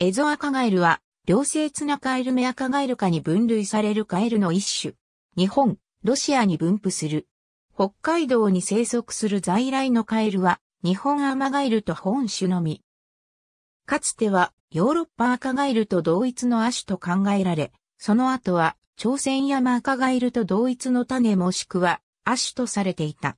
エゾアカガエルは、両性ツナカエルメアカガエル科に分類されるカエルの一種。日本、ロシアに分布する。北海道に生息する在来のカエルは、日本アマガエルと本種のみ。かつては、ヨーロッパアカガエルと同一の亜種と考えられ、その後は、朝鮮山アカガエルと同一の種もしくは、亜種とされていた。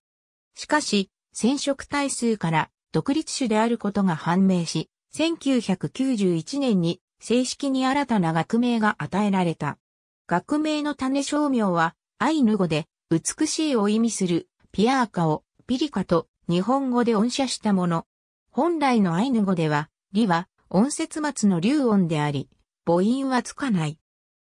しかし、染色体数から独立種であることが判明し、1991年に正式に新たな学名が与えられた。学名の種商名は、アイヌ語で、美しいを意味する、ピアーカを、ピリカと、日本語で音写したもの。本来のアイヌ語では、リは、音節末の流音であり、母音はつかない。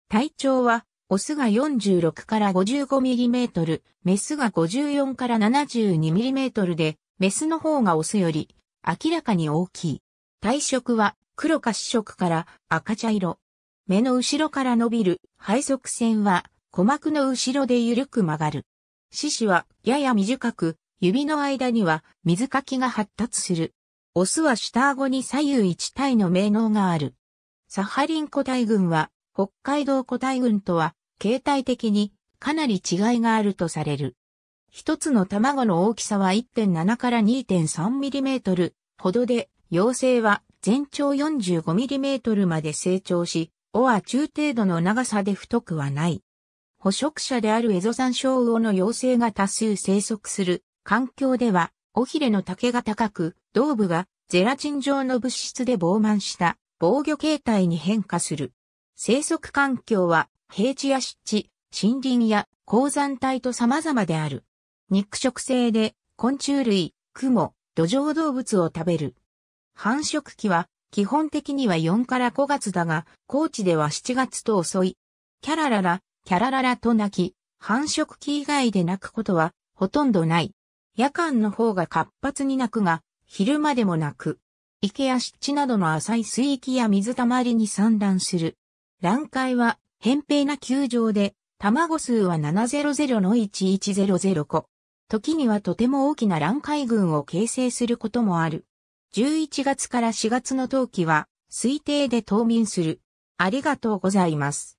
体長は、オスが46から55ミリメートル、メスが54から72ミリメートルで、メスの方がオスより、明らかに大きい。体色は黒か紫色から赤茶色。目の後ろから伸びる背側線は鼓膜の後ろで緩く曲がる。四肢はやや短く、指の間には水かきが発達する。オスは下顎に左右一体の名能がある。サハリン個体群は北海道個体群とは形態的にかなり違いがあるとされる。一つの卵の大きさは1.7から2.3ミリメートルほどで幼生は全長 45mm まで成長し、尾は中程度の長さで太くはない。捕食者であるエゾサンショウウオの幼生が多数生息する環境では、尾ひれの竹が高く、胴部がゼラチン状の物質で膨満した防御形態に変化する。生息環境は平地や湿地、森林や鉱山帯と様々である。肉食性で昆虫類、蜘蛛、土壌動物を食べる。繁殖期は基本的には4から5月だが、高知では7月と遅い。キャラララ、キャラララと鳴き、繁殖期以外で鳴くことはほとんどない。夜間の方が活発に鳴くが、昼間でも鳴く。池や湿地などの浅い水域や水たまりに産卵する。卵塊は、扁平な球状で、卵数は700の1100個。時にはとても大きな卵塊群を形成することもある。11月から4月の冬季は推定で冬眠する。ありがとうございます。